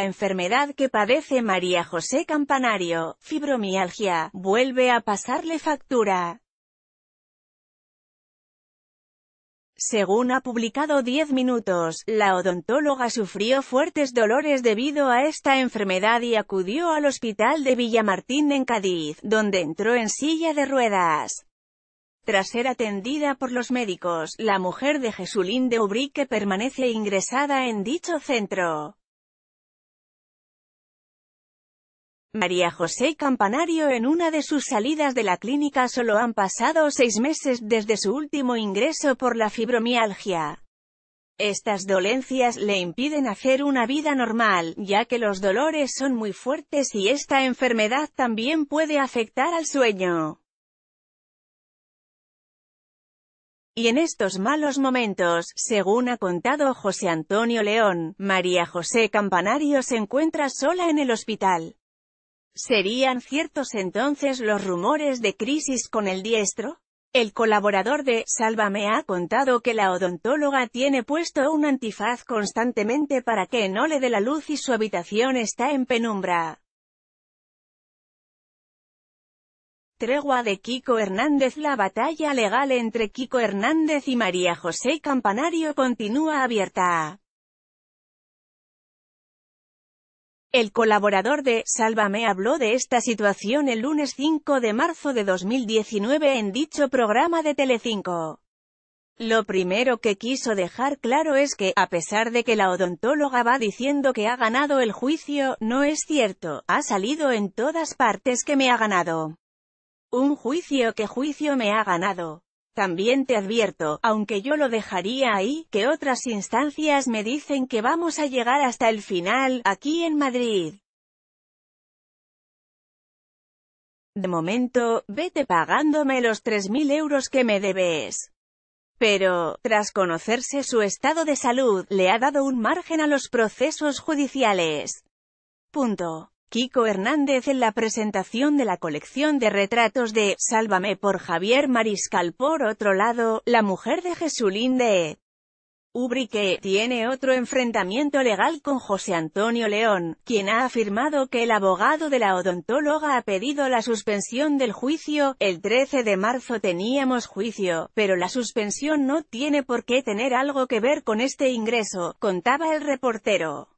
La enfermedad que padece María José Campanario, fibromialgia, vuelve a pasarle factura. Según ha publicado 10 minutos, la odontóloga sufrió fuertes dolores debido a esta enfermedad y acudió al hospital de Villamartín en Cádiz, donde entró en silla de ruedas. Tras ser atendida por los médicos, la mujer de Jesulín de Ubrique permanece ingresada en dicho centro. María José Campanario en una de sus salidas de la clínica solo han pasado seis meses desde su último ingreso por la fibromialgia. Estas dolencias le impiden hacer una vida normal, ya que los dolores son muy fuertes y esta enfermedad también puede afectar al sueño. Y en estos malos momentos, según ha contado José Antonio León, María José Campanario se encuentra sola en el hospital. ¿Serían ciertos entonces los rumores de crisis con el diestro? El colaborador de Sálvame ha contado que la odontóloga tiene puesto un antifaz constantemente para que no le dé la luz y su habitación está en penumbra. Tregua de Kiko Hernández La batalla legal entre Kiko Hernández y María José Campanario continúa abierta. El colaborador de Sálvame habló de esta situación el lunes 5 de marzo de 2019 en dicho programa de Telecinco. Lo primero que quiso dejar claro es que, a pesar de que la odontóloga va diciendo que ha ganado el juicio, no es cierto, ha salido en todas partes que me ha ganado. Un juicio que juicio me ha ganado. También te advierto, aunque yo lo dejaría ahí, que otras instancias me dicen que vamos a llegar hasta el final, aquí en Madrid. De momento, vete pagándome los 3.000 euros que me debes. Pero, tras conocerse su estado de salud, le ha dado un margen a los procesos judiciales. Punto. Kiko Hernández en la presentación de la colección de retratos de Sálvame por Javier Mariscal. Por otro lado, la mujer de Jesulín de Ubrique tiene otro enfrentamiento legal con José Antonio León, quien ha afirmado que el abogado de la odontóloga ha pedido la suspensión del juicio. El 13 de marzo teníamos juicio, pero la suspensión no tiene por qué tener algo que ver con este ingreso, contaba el reportero.